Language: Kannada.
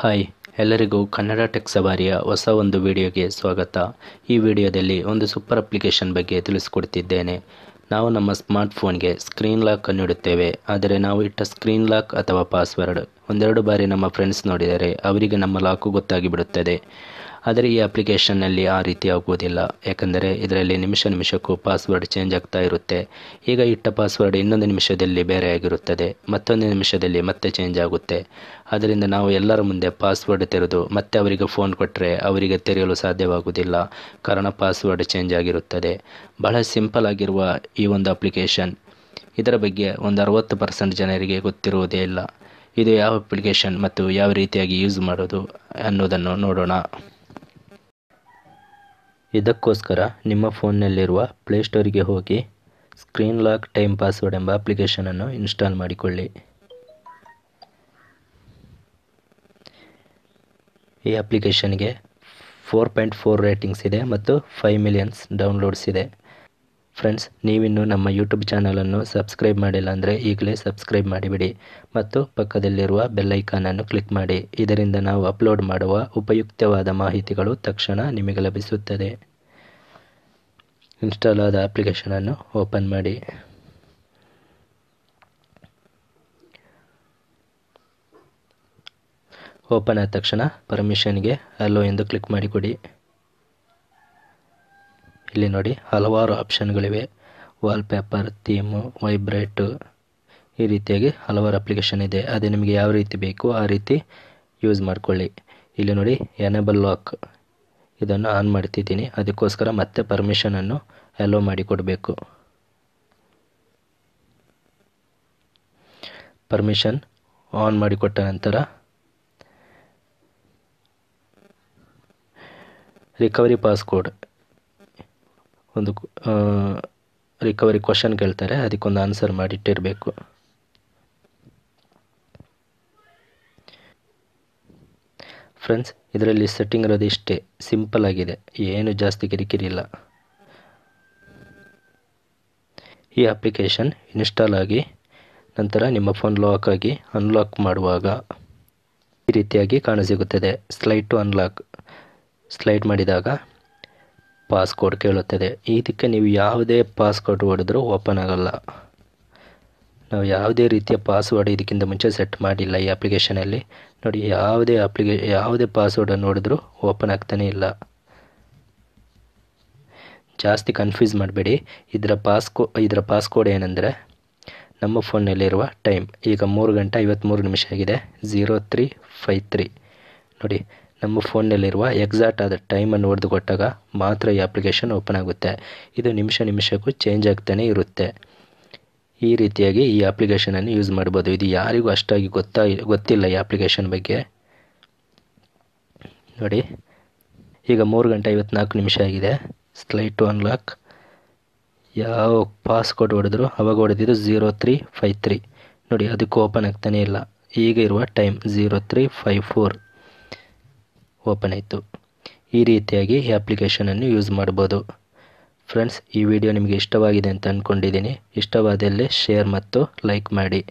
ಹಾಯ್ ಎಲ್ಲರಿಗೂ ಕನ್ನಡ ಟೆಕ್ ಸವಾರಿಯ ಹೊಸ ಒಂದು ವಿಡಿಯೋಗೆ ಸ್ವಾಗತ ಈ ವಿಡಿಯೋದಲ್ಲಿ ಒಂದು ಸೂಪರ್ ಅಪ್ಲಿಕೇಶನ್ ಬಗ್ಗೆ ತಿಳಿಸಿಕೊಡ್ತಿದ್ದೇನೆ ನಾವು ನಮ್ಮ ಸ್ಮಾರ್ಟ್ಫೋನ್ಗೆ ಸ್ಕ್ರೀನ್ ಲಾಕ್ ಅನ್ನು ಇಡುತ್ತೇವೆ ಆದರೆ ನಾವು ಇಟ್ಟ ಸ್ಕ್ರೀನ್ ಲಾಕ್ ಅಥವಾ ಪಾಸ್ವರ್ಡ್ ಒಂದೆರಡು ಬಾರಿ ನಮ್ಮ ಫ್ರೆಂಡ್ಸ್ ನೋಡಿದರೆ ಅವರಿಗೆ ನಮ್ಮ ಲಾಕು ಗೊತ್ತಾಗಿ ಬಿಡುತ್ತದೆ ಆದರೆ ಈ ಅಪ್ಲಿಕೇಶನ್ನಲ್ಲಿ ಆ ರೀತಿ ಆಗುವುದಿಲ್ಲ ಯಾಕೆಂದರೆ ಇದರಲ್ಲಿ ನಿಮಿಷ ನಿಮಿಷಕ್ಕೂ ಪಾಸ್ವರ್ಡ್ ಚೇಂಜ್ ಆಗ್ತಾ ಇರುತ್ತೆ ಈಗ ಇಟ್ಟ ಪಾಸ್ವರ್ಡ್ ಇನ್ನೊಂದು ನಿಮಿಷದಲ್ಲಿ ಬೇರೆಯಾಗಿರುತ್ತದೆ ಮತ್ತೊಂದು ನಿಮಿಷದಲ್ಲಿ ಮತ್ತೆ ಚೇಂಜ್ ಆಗುತ್ತೆ ಅದರಿಂದ ನಾವು ಎಲ್ಲರ ಮುಂದೆ ಪಾಸ್ವರ್ಡ್ ತೆರೆದು ಮತ್ತೆ ಅವರಿಗೆ ಫೋನ್ ಕೊಟ್ಟರೆ ಅವರಿಗೆ ತೆರೆಯಲು ಸಾಧ್ಯವಾಗುವುದಿಲ್ಲ ಕಾರಣ ಪಾಸ್ವರ್ಡ್ ಚೇಂಜ್ ಆಗಿರುತ್ತದೆ ಬಹಳ ಸಿಂಪಲ್ ಆಗಿರುವ ಈ ಒಂದು ಅಪ್ಲಿಕೇಶನ್ ಇದರ ಬಗ್ಗೆ ಒಂದು ಅರವತ್ತು ಪರ್ಸೆಂಟ್ ಜನರಿಗೆ ಗೊತ್ತಿರುವುದೇ ಇಲ್ಲ ಇದು ಯಾವ ಅಪ್ಲಿಕೇಶನ್ ಮತ್ತು ಯಾವ ರೀತಿಯಾಗಿ ಯೂಸ್ ಮಾಡೋದು ಅನ್ನೋದನ್ನು ನೋಡೋಣ ಇದಕ್ಕೋಸ್ಕರ ನಿಮ್ಮ ಫೋನ್ನಲ್ಲಿರುವ ಪ್ಲೇಸ್ಟೋರಿಗೆ ಹೋಗಿ ಸ್ಕ್ರೀನ್ ಲಾಕ್ ಟೈಮ್ ಪಾಸ್ವರ್ಡ್ ಎಂಬ ಅಪ್ಲಿಕೇಶನನ್ನು ಇನ್ಸ್ಟಾಲ್ ಮಾಡಿಕೊಳ್ಳಿ ಈ ಅಪ್ಲಿಕೇಶನ್ಗೆ ಫೋರ್ ಪಾಯಿಂಟ್ ಫೋರ್ ರೇಟಿಂಗ್ಸ್ ಇದೆ ಮತ್ತು ಫೈವ್ ಮಿಲಿಯನ್ಸ್ ಡೌನ್ಲೋಡ್ಸ್ ಇದೆ ಫ್ರೆಂಡ್ಸ್ ನೀವಿನ್ನು ನಮ್ಮ ಯೂಟ್ಯೂಬ್ ಚಾನಲನ್ನು ಸಬ್ಸ್ಕ್ರೈಬ್ ಮಾಡಿಲ್ಲ ಅಂದರೆ ಈಗಲೇ ಸಬ್ಸ್ಕ್ರೈಬ್ ಮಾಡಿಬಿಡಿ ಮತ್ತು ಪಕ್ಕದಲ್ಲಿರುವ ಬೆಲ್ಲೈಕಾನನ್ನು ಕ್ಲಿಕ್ ಮಾಡಿ ಇದರಿಂದ ನಾವು ಅಪ್ಲೋಡ್ ಮಾಡುವ ಉಪಯುಕ್ತವಾದ ಮಾಹಿತಿಗಳು ತಕ್ಷಣ ನಿಮಗೆ ಲಭಿಸುತ್ತದೆ ಇನ್ಸ್ಟಾಲ್ ಆದ ಅಪ್ಲಿಕೇಶನನ್ನು ಓಪನ್ ಮಾಡಿ ಓಪನ್ ಆದ ತಕ್ಷಣ ಪರ್ಮಿಷನ್ಗೆ ಅಲ್ಲೋ ಎಂದು ಕ್ಲಿಕ್ ಮಾಡಿಕೊಡಿ ಇಲ್ಲಿ ನೋಡಿ ಹಲವಾರು ಆಪ್ಷನ್ಗಳಿವೆ ವಾಲ್ಪೇಪರ್ ಥೀಮ್ ವೈಬ್ರೇಟು ಈ ರೀತಿಯಾಗಿ ಹಲವಾರು ಅಪ್ಲಿಕೇಶನ್ ಇದೆ ಅದೇ ನಿಮಗೆ ಯಾವ ರೀತಿ ಬೇಕು ಆ ರೀತಿ ಯೂಸ್ ಮಾಡಿಕೊಳ್ಳಿ ಇಲ್ಲಿ ನೋಡಿ ಎನೇಬಲ್ ಲಾಕ್ ಇದನ್ನು ಆನ್ ಮಾಡ್ತಿದ್ದೀನಿ ಅದಕ್ಕೋಸ್ಕರ ಮತ್ತೆ ಪರ್ಮಿಷನನ್ನು ಅಲೋ ಮಾಡಿಕೊಡಬೇಕು ಪರ್ಮಿಷನ್ ಆನ್ ಮಾಡಿಕೊಟ್ಟ ನಂತರ ರಿಕವರಿ ಪಾಸ್ಕೋಡ್ ಒಂದು ರಿಕವರಿ ಕ್ವಶನ್ ಕೇಳ್ತಾರೆ ಅದಕ್ಕೊಂದು ಆನ್ಸರ್ ಮಾಡಿಟ್ಟಿರಬೇಕು ಫ್ರೆಂಡ್ಸ್ ಇದರಲ್ಲಿ ಸೆಟ್ಟಿಂಗ್ ಇರೋದು ಇಷ್ಟೇ ಸಿಂಪಲ್ ಆಗಿದೆ ಏನು ಜಾಸ್ತಿ ಕಿರಿಕಿರಿ ಇಲ್ಲ ಈ ಅಪ್ಲಿಕೇಶನ್ ಇನ್ಸ್ಟಾಲ್ ಆಗಿ ನಂತರ ನಿಮ್ಮ ಫೋನ್ ಲಾಕ್ ಆಗಿ ಅನ್ಲಾಕ್ ಮಾಡುವಾಗ ಈ ರೀತಿಯಾಗಿ ಕಾಣಸಿಗುತ್ತದೆ ಸ್ಲೈಡ್ ಟು ಅನ್ಲಾಕ್ ಸ್ಲೈಡ್ ಮಾಡಿದಾಗ ಪಾಸ್ಕೋಡ್ ಕೇಳುತ್ತದೆ ಇದಕ್ಕೆ ನೀವು ಯಾವುದೇ ಪಾಸ್ಕೋಡ್ ಹೊಡೆದರೂ ಓಪನ್ ಆಗೋಲ್ಲ ನಾವು ಯಾವುದೇ ರೀತಿಯ ಪಾಸ್ವರ್ಡ್ ಇದಕ್ಕಿಂತ ಮುಂಚೆ ಸೆಟ್ ಮಾಡಿಲ್ಲ ಈ ಅಪ್ಲಿಕೇಶನಲ್ಲಿ ನೋಡಿ ಯಾವುದೇ ಅಪ್ಲಿಕೇ ಯಾವುದೇ ಪಾಸ್ವರ್ಡನ್ನು ನೋಡಿದ್ರೂ ಓಪನ್ ಆಗ್ತಾನೇ ಇಲ್ಲ ಜಾಸ್ತಿ ಕನ್ಫ್ಯೂಸ್ ಮಾಡಬೇಡಿ ಇದರ ಪಾಸ್ಕೋ ಇದರ ಪಾಸ್ಕೋಡ್ ಏನೆಂದರೆ ನಮ್ಮ ಫೋನ್ನಲ್ಲಿರುವ ಟೈಮ್ ಈಗ ಮೂರು ಗಂಟೆ ಐವತ್ತ್ಮೂರು ನಿಮಿಷ ಆಗಿದೆ ಝೀರೋ ತ್ರೀ ಫೈ ತ್ರೀ ನೋಡಿ ನಮ್ಮ ಫೋನ್ನಲ್ಲಿರುವ ಎಕ್ಸಾಕ್ಟ್ ಆದ ಟೈಮನ್ನು ಹೊಡೆದು ಕೊಟ್ಟಾಗ ಮಾತ್ರ ಈ ಅಪ್ಲಿಕೇಶನ್ ಓಪನ್ ಆಗುತ್ತೆ ಇದು ನಿಮಿಷ ನಿಮಿಷಕ್ಕೂ ಚೇಂಜ್ ಆಗ್ತಾನೇ ಇರುತ್ತೆ ಈ ರೀತಿಯಾಗಿ ಈ ಅಪ್ಲಿಕೇಶನನ್ನು ಯೂಸ್ ಮಾಡ್ಬೋದು ಇದು ಯಾರಿಗೂ ಅಷ್ಟಾಗಿ ಗೊತ್ತಾ ಗೊತ್ತಿಲ್ಲ ಈ ಅಪ್ಲಿಕೇಶನ್ ಬಗ್ಗೆ ನೋಡಿ ಈಗ ಮೂರು ಗಂಟೆ ಐವತ್ನಾಲ್ಕು ನಿಮಿಷ ಆಗಿದೆ ಸ್ಲೈಟ್ ಟು ಅನ್ಲಾಕ್ ಯಾವ ಪಾಸ್ಕೋಡ್ ಹೊಡೆದ್ರು ಅವಾಗ ಹೊಡೆದಿದ್ದು ಝೀರೋ ತ್ರೀ ಫೈ ತ್ರೀ ನೋಡಿ ಅದಕ್ಕೂ ಓಪನ್ ಆಗ್ತಾನೇ ಇಲ್ಲ ಈಗ ಇರುವ time zero three five four open ಆಯಿತು ಈ ರೀತಿಯಾಗಿ ಈ ಅಪ್ಲಿಕೇಶನನ್ನು ಯೂಸ್ ಮಾಡ್ಬೋದು ಫ್ರೆಂಡ್ಸ್ ಈ ವಿಡಿಯೋ ನಿಮಗೆ ಇಷ್ಟವಾಗಿದೆ ಅಂತ ಅಂದ್ಕೊಂಡಿದ್ದೀನಿ ಇಷ್ಟವಾದಲ್ಲಿ ಶೇರ್ ಮತ್ತು ಲೈಕ್ ಮಾಡಿ